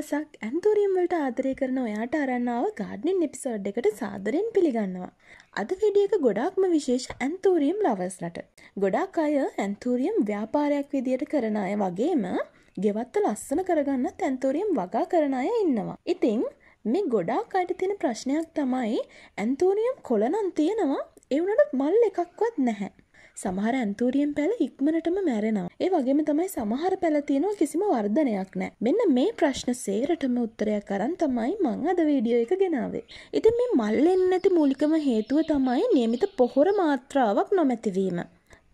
දවසක් ඇන්තුරීම්වලට ආදරය කරන ඔයාට අරන්නාව ගාඩ්නින් නිපිසෝඩ් එකට සාදරෙන් පිළිගන්නවා. අද විඩියක ගොඩාක්ම විශේෂ ඇන්තූරීම් ලවස්ලට. ගොඩාක් අය ඇන්තූරියම් ව්‍යාපාරයක් විදියට කරන අය වගේම ගෙවත්ත ලස්සන කරගන්න තැන්තූරියම් වගා කරන අය ඉන්නවා. ඉතිං මේ ගොඩාක් අයට තියෙන ප්‍රශ්නයක් තමයි ඇන්තූරියම් කොලනන් තියෙනවා එවුනට මල් එකක්වත් නැහැ. සමහර ඇන්තූරියෙන් පැල ඉක්මනටම මැරෙනවා. ඒ වගේම තමයි සමහර පැල තියෙනවා කිසිම වර්ධනයක් නෑ. මෙන්න මේ ප්‍රශ්න සේරටම උත්තරයක් කරන් තමයි මං අද වීඩියෝ එක ගෙනාවේ. ඉතින් මේ මල් එන්නේ නැති මූලිකම හේතුව තමයි નિયમિત පොහොර මාත්‍රාවක් නොමැතිවීම.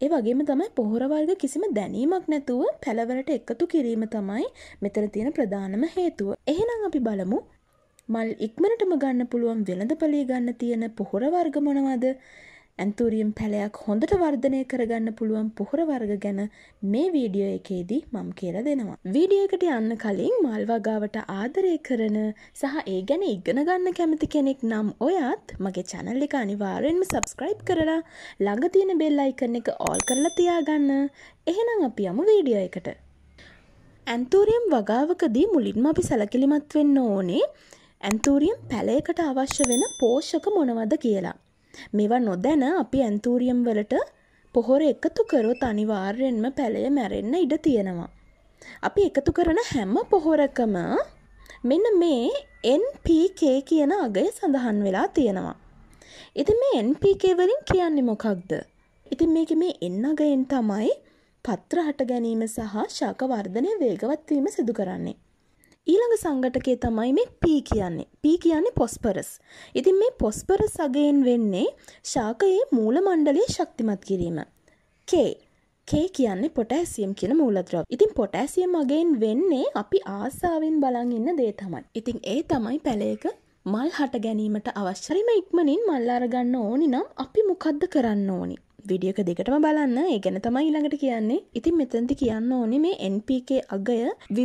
ඒ වගේම තමයි පොහොර වර්ග කිසිම දැනීමක් නැතුව පැලවලට එකතු කිරීම තමයි මෙතන තියෙන ප්‍රධානම හේතුව. එහෙනම් අපි බලමු මල් ඉක්මනටම ගන්න පුළුවන් වෙළඳපලේ ගන්න තියෙන පොහොර වර්ග මොනවද? ඇන්තූරියම් පැලයක් හොඳට වර්ධනය කරගන්න පුළුවන් පොහොර වර්ග ගැන මේ වීඩියෝ එකේදී මම කියලා දෙනවා. වීඩියෝ එකට යන්න කලින් මල්වගාවට ආදරය කරන සහ ඒ ගැන ඉගෙන ගන්න කැමති කෙනෙක් නම් ඔයත් මගේ channel එක අනිවාර්යෙන්ම subscribe කරලා ළඟ තියෙන bell icon එක all කරලා තියාගන්න. එහෙනම් අපි යමු වීඩියෝ එකට. ඇන්තූරියම් වගාවකදී මුලින්ම අපි සැලකිලිමත් වෙන්න ඕනේ ඇන්තූරියම් පැලයකට අවශ්‍ය වෙන පෝෂක මොනවද කියලා. මේවා නොදැන අපි ඇන්තූරියම් වලට පොහොර එකතු කරොත් අනිවාර්යෙන්ම පැළය මැරෙන්න ඉඩ තියෙනවා. අපි එකතු කරන හැම පොහොරකම මෙන්න මේ NPK කියන අගය සඳහන් වෙලා තියෙනවා. ඉති මේ NPK වලින් කියන්නේ මොකක්ද. ඉතින් මේක මේ එන්න අගයෙන් තමයි පත්‍ර හට ගැනීම සහ ශාකවර්ධනය වේගවත්වීම සිදු කරන්නේ. ඊළඟ සංගටකය තමයි මේ පී කියන්නේ. පී කියන්නේ පොස්පරස්. ඉතින් මේ පොස්පරස් අගයෙන් වෙන්නේ ශාකයේ මූල මණ්ඩලය ශක්තිමත් කිරීම. K. K කියන්නේ පොටෑසියම් කියන මූලද්‍රව්‍ය. ඉතින් පොටෑසියම් අගයෙන් වෙන්නේ අපි ආසාවෙන් බලන් ඉන්න දේ තමයි. ඉතින් ඒ තමයි පැලයක මල් හට ගැනීමට අවශ්‍යරිම ඉක්මනින් මල් අරගන්න ඕනි නම් අපි මොකද්ද කරන්න ඕනි? විඩියක දෙකටම බලන්න ඒගැන තමයි ඊළඟට කියන්නේ ඉතින් මෙතැති කියන්න ඕනේ මේ NPK අගය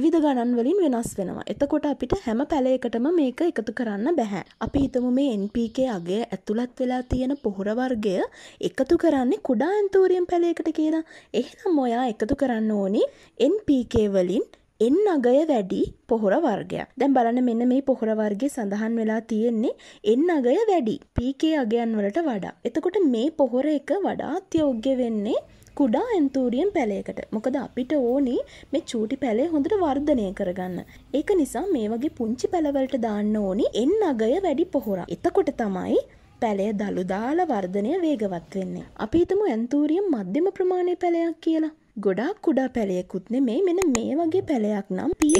විධ ගණන් වලින් වෙනස් වෙනවා එතකොට අපිට හැම පැලයකටම මේක එකතු කරන්න බැහැ අපි හිතමු මේ NPK අගය ඇතුළත් වෙලා තියෙන පොහොරවර්ගය එකතු කරන්නේ කුඩා ඇන්තූරියම් පැලයකට කියලා එහෙනම් ඔයා එකතු කරන්න ඕනි NPK වලින් එන් අගය වැඩි පොහොර වර්ගයක්. දැන් බලන්න මෙන්න මේ පොහොර වර්ගයේ සඳහන් වෙලා තියෙන්නේ එන් අගය වැඩි PK අගයන් වලට වඩා. එතකොට මේ පොහොර එක වඩාත් යෝග්‍ය වෙන්නේ කුඩා ඇන්තූරියෙන් පැලයකට මොකද අපිට ඕනි මේ චූටි පැලේ හොඳට වර්ධනය කරගන්න. ඒක නිසා මේ වගේ පුංචි පැලවලට දාන්න ඕනි එන් අගය වැඩි පොහොර. එතකොට තමයි පැලය දළු දාලා වර්ධනය වේගවත් වෙන්නේ. අපි හිතමු ඇන්තූරියම් මධ්‍යම ප්‍රමාණය පැලයක් කියලා. ගොඩා කුඩා පැලයකුත් නෙමේ මෙන මේ වගේ පැලයක් නම් පිය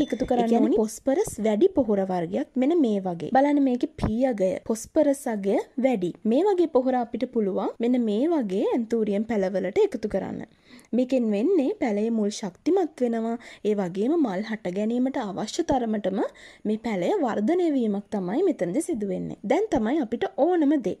ඒකතු කරන්න පොස්පරස් වැඩි පොහොර වර්ගයක් මෙන මේ වගේ බලන්න මේක පියගය පොස්පරසගය වැඩි මේ වගේ පොහොර අපිට පුළුවන් මෙන මේ වගේ ඇන්තූරියෙන් පැලවලට එකතු කරන්න මේකෙන් වෙන්නේ පැලේ මුල් ශක්තිමත් වෙනවා ඒ වගේම මල් හට ගැනීමට අවශ්‍ය තරමටම මේ පැලය වර්ධනය වීමක් තමයි මෙතනද සිදුවෙන්නේ දැන් තමයි අපිට ඕනම දේ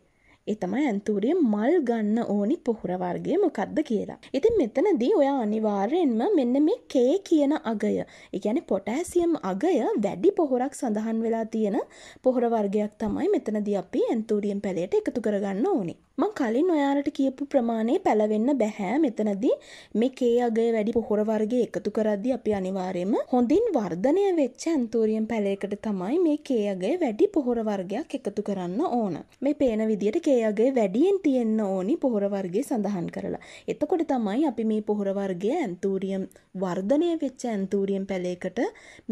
එතමයි ඇන්තූරිය මල් ගන්න ඕනි පොහුරවර්ගේ මොකක්ද කියලා. ඉතින් මෙතනදී ඔයා අනිවාර්යෙන්ම මෙන්න මේ කේ කියන අගය එකැන පොටෑසියම් අගය වැඩි පොහොරක් සඳහන් වෙලා තියෙන පොහොරවර්ගයක් තමයි මෙතනදී අපි ඇන්තූරියම් පැලයට එකතු කරගන්න ඕනි. මං කලින් ඔයාලට කියපු ප්‍රමාණය පැලවෙන්න බැහැ මෙතනදී මේ කේ අගේ වැඩි පොහොරවර්ගේ එකතු කරද්දි අපි අනිවාර්යයෙන්ම හොඳින් වර්ධනය වෙච්ච ඇන්තූරියම් පැලයකට තමයි මේ කේ අගේ වැඩි පොහොරවර්ගයක් එකතු කරන්න ඕන. මේ පේන විදියට කේ ඒගේ වැඩියෙන් තියෙන්න ඕනි පොහොරවර්ගේ සඳහන් කරලා. එතකොට තමයි අපි මේ පොහොරවර්ගය ඇන්තූරියම් වර්ධනය වෙච්ච ඇන්තූරියම් පැලේකට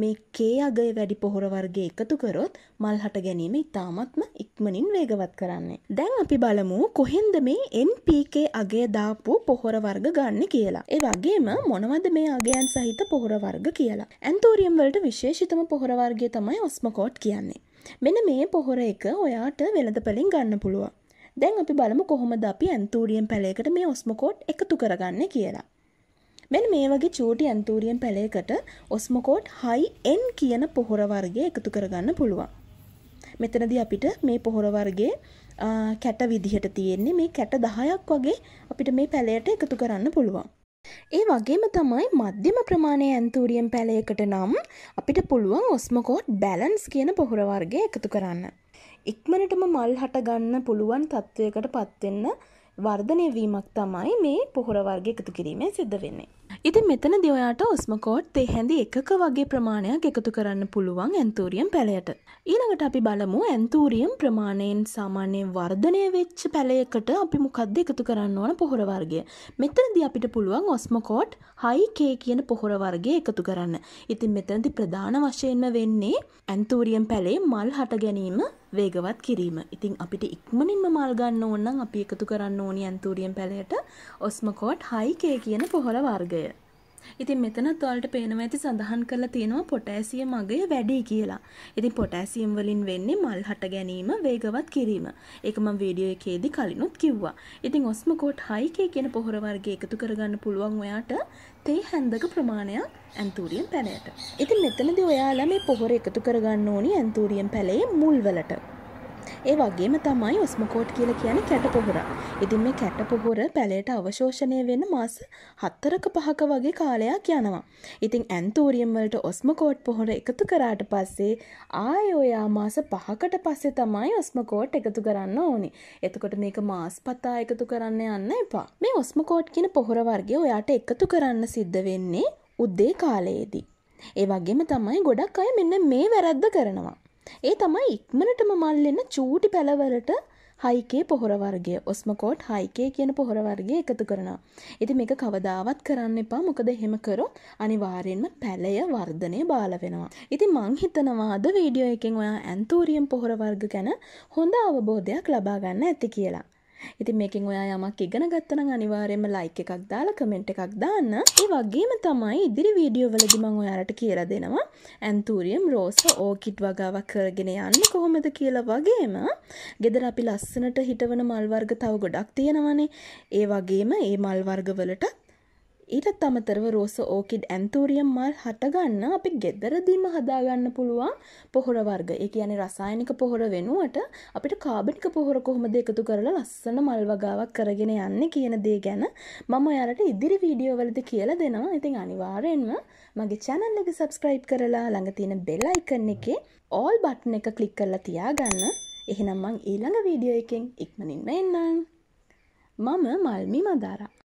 මේ කේ අගය වැඩි පොහොරවර්ගේ එකතු කරොත් මල් හට ගැනීම ඉතාමත්ම ඉක්මනින් වේගවත් කරන්නේ. දැන් අපි බලමු කොහෙන්ද මේ NPK අගය දාපු පොහොරවර්ග ගන්න කියලා. ඒ වගේම මොනවද මේ අගයන් සහිත පොහොරවර්ග කියලා. ඇන්තූරියම් වලට විශේෂිතම පොහොරවර්ගය තමයි ඔස්මකෝට් කියන්නේ. මෙන්න මේ පොහොර එක ඔයාට වෙළඳපලින් ගන්න පුළුවන්. දැන් අපි බලමු කොහොමද අපි ඇන්තූරියෙන් පැලයකට මේ ඔස්මකෝට් එකතු කරගන්න කියලා. මෙන්න මේ වගේ චූටි ඇන්තූරියෙන් පැලයකට ඔස්මකෝට් හයි එන් කියන පොහොර වර්ගය එකතු කරගන්න පුළුවන්. මෙතනදී අපිට මේ පොහොර වර්ගයේ කැට විදිහට තියෙන්නේ මේ කැට 10ක් වගේ අපිට මේ පැලයට එකතු කරන්න පුළුවන්. ඒ වගේම තමයි මධ්‍යම ප්‍රමාණය ඇන්තූරියෙන් පැලයකට නම් අපිට පුළුවන් ඔස්මකෝට් බැලන්ස් කියන පොහොර වර්ගය එකතු කරන්න. ඉක්මනටම මල් හටගන්න පුළුවන් තත්ත්වයකට පත්වෙන්න වර්ධනය වීමක් තමයි මේ පොහොර වර්ග එකතු කිරීමෙන් සිද්ධ වෙන්නේ. ඉතින් මෙතනදී ඔයාට ඔස්මකෝට් තේ හැඳි එකක වගේ ප්‍රමාණයක් එකතු කරන්න පුළුවන් ඇන්තූරියම් පැලයට. ඊළඟට අපි බලමු ඇන්තූරියම් ප්‍රමාණයෙන් සාමාන්‍යයෙන් වර්ධනය වෙච්ච පැලයකට අපි මොකද්ද එකතු කරන්න ඕන පොහොර වර්ගය. මෙතනදී අපිට පුළුවන් ඔස්මකෝට් හයි කේ කියන පොහොර වර්ගය එකතු කරන්න. ඉතින් මෙතනදී ප්‍රධාන වශයෙන්ම වෙන්නේ ඇන්තූරියම් පැලේ මල් හට ගැනීම වේගවත් කිරීම. ඉතින් අපිට ඉක්මනින්ම මල් ගන්න ඕන නම් අපි එකතු කරන්න ඕනි ඇන්තූරියම් පැලයට ඔස්මකෝට් හයි කේ කියන පොහොර වර්ගය. ඉතින් මෙතනත් ඔයාලට පේනවා ඇති සඳහන් කරලා තියෙනවා පොටෑසියම් අගය වැඩි කියලා. ඉතින් පොටෑසියම් වලින් වෙන්නේ මල් හට ගැනීම වේගවත් කිරීම. ඒක මම වීඩියෝ එකේදී කලිනුත් කිව්වා. ඉතින් ඔස්මෝකෝට් හයිකේ කියන පොහොර වර්ගය එකතු කරගන්න පුළුවන් ඔයාට තේ හැන්දක ප්‍රමාණයක් ඇන්තූරියම් පැලයට. ඉතින් මෙතනදී ඔයාලා මේ පොහොර එකතු කරගන්න ඕනි ඇන්තූරියම් පැලේ මුල් වලට. ඒ වගේම තමයි ඔස්මකෝට් කියලා කියන්නේ කැට පොහොර. ඉතින් මේ කැට පොහොර පැලයට අවශෝෂණය වෙන මාස 4ක 5ක වගේ කාලයක් යනවා. ඉතින් ඇන්තූරියම් වලට ඔස්මකෝට් පොහොර එකතු කරාට පස්සේ ආයෙ ඔයා මාස 5කට පස්සේ තමයි ඔස්මකෝට් එකතු කරන්න ඕනේ. එතකොට මේක මාස් පතා එකතු කරන්න යන්න එපා. මේ ඔස්මකෝට් කියන පොහොර වර්ගය ඔයාට එකතු කරන්න සිද්ධ වෙන්නේ උදේ කාලයේදී. ඒ වගේම තමයි ගොඩක් අය මෙන්න මේ වැරද්ද කරනවා. ඒ තමයි ඉක්මනටම මල්ලෙන චූටි පැලවලට හයිකේ පොහොරවර්ගේ ඔස්මකෝට් හයිකේ කියන පොහොරවර්ගේ එකතු කරනවා. ඉති මේක කවදාවත් කරන්න එපා මොකද හෙම කරො අනිවාරයෙන්ම පැලය වර්ධනය බාල වෙනවා. ඉති මං හිතනවාද වීඩියෝ එකෙන් ඔයා ඇන්තූරියම් පොහොරවර්ග ගැන හොඳ අවබෝධයක් ලබාගන්න ඇති කියලා. ඉතින් මේකෙන් ඔයා යමක් ඉගෙන ගත්තනම් අනිවාර්යයෙන්ම ලයික් එකක් දාලා කමෙන්ට් එකක් දාන්න. ඒ වගේම තමයි ඉදිරි වීඩියෝ වලදී මම ඔයාලට කියලා දෙනවා ඇන්තූරියම් රෝස ඕකිඩ් වගාවක් කරගෙන යන්නේ කොහොමද කියලා වගේම ගෙදර අපි ලස්සනට හිටවන මල් වර්ග තව ගොඩක් තියෙනවානේ. ඒ වගේම මේ මල් වර්ග වලට ඊටත් අමතරව රෝස ඕකිඩ් ඇන්තූරියම් මල් හටගන්න අපි ගෙදරදීම හදාගන්න පුළුවන් පොහොර වර්ග ඒ කියන්නේ රසායනික පොහොර වෙනුවට අපිට කාබනික පොහොර කොහොමද එකතු කරලා ලස්සන මල් වගාවක් කරගෙන යන්නේ කියන දේ ගැන මම ඔයාලට ඉදිරි වීඩියෝ වලදී කියලා දෙනවා. ඉතින් අනිවාර්යෙන්ම මගේ channel එක subscribe කරලා ළඟ තියෙන bell icon එකේ all button එක click කරලා තියාගන්න. එහෙනම් මං ඊළඟ වීඩියෝ එකෙන් ඉක්මනින්ම එන්නම්. මම මල්මි මදාරා